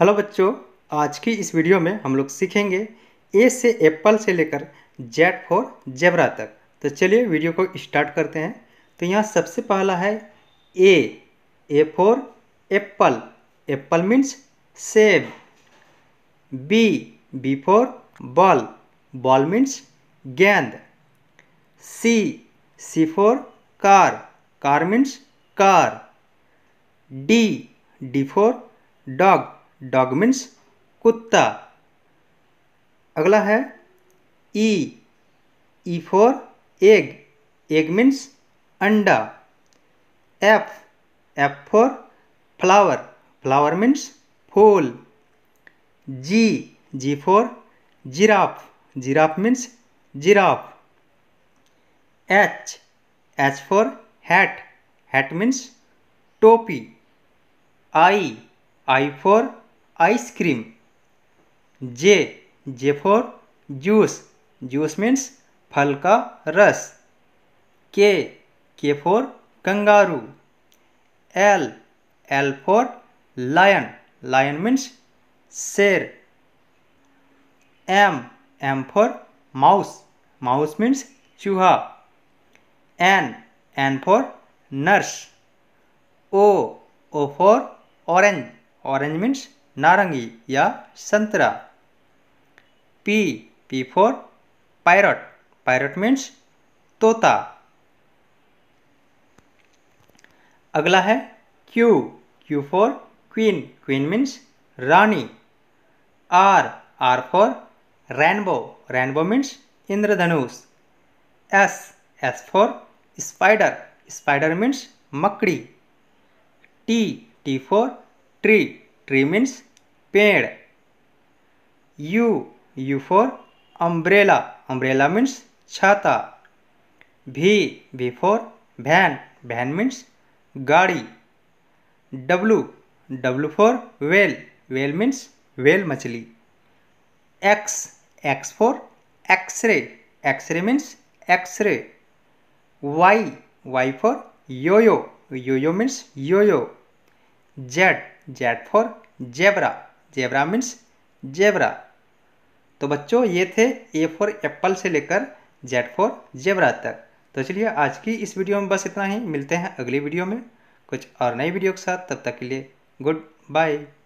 hello बच्चों आज की इस वीडियो में हम लोग सीखेंगे ए से एप्पल से लेकर जेड फोर जेबरा तक तो चलिए वीडियो को स्टार्ट करते हैं तो यहाँ सबसे पहला है A A for apple apple means सेब B B for ball ball means गेंद C C for car car means car D D for dog dog means कुत्ता अगला है E E for egg egg means अंडा F F for flower flower means फूल G G for giraffe giraffe means giraffe H H for hat hat means टोपी I I for ice cream J J for juice juice means फल का रस K K for kangaroo L L for lion lion means शेर M M for mouse mouse means चूहा N N for nurse O O for orange orange means नारंगी या संतरा P P for pirate pirate means तोता अगला है Q Q for queen queen means रानी R R for rainbow rainbow means इंद्रधनुष S S for spider spider means मकड़ी T T for tree tree means पेड़ U U for umbrella umbrella means छाता V V for van van means गाड़ी W W for whale whale means whale मछली X X for x ray x ray means x ray Y Y for yoyo yoyo means yoyo Z Z for zebra zebra means zebra तो बच्चों ये थे A for Apple से लेकर Z for zebra तक तो चलिए आज की इस वीडियो में बस इतना ही मिलते हैं अगली वीडियो में कुछ और नई वीडियो के साथ तब तक के लिए गुड बाय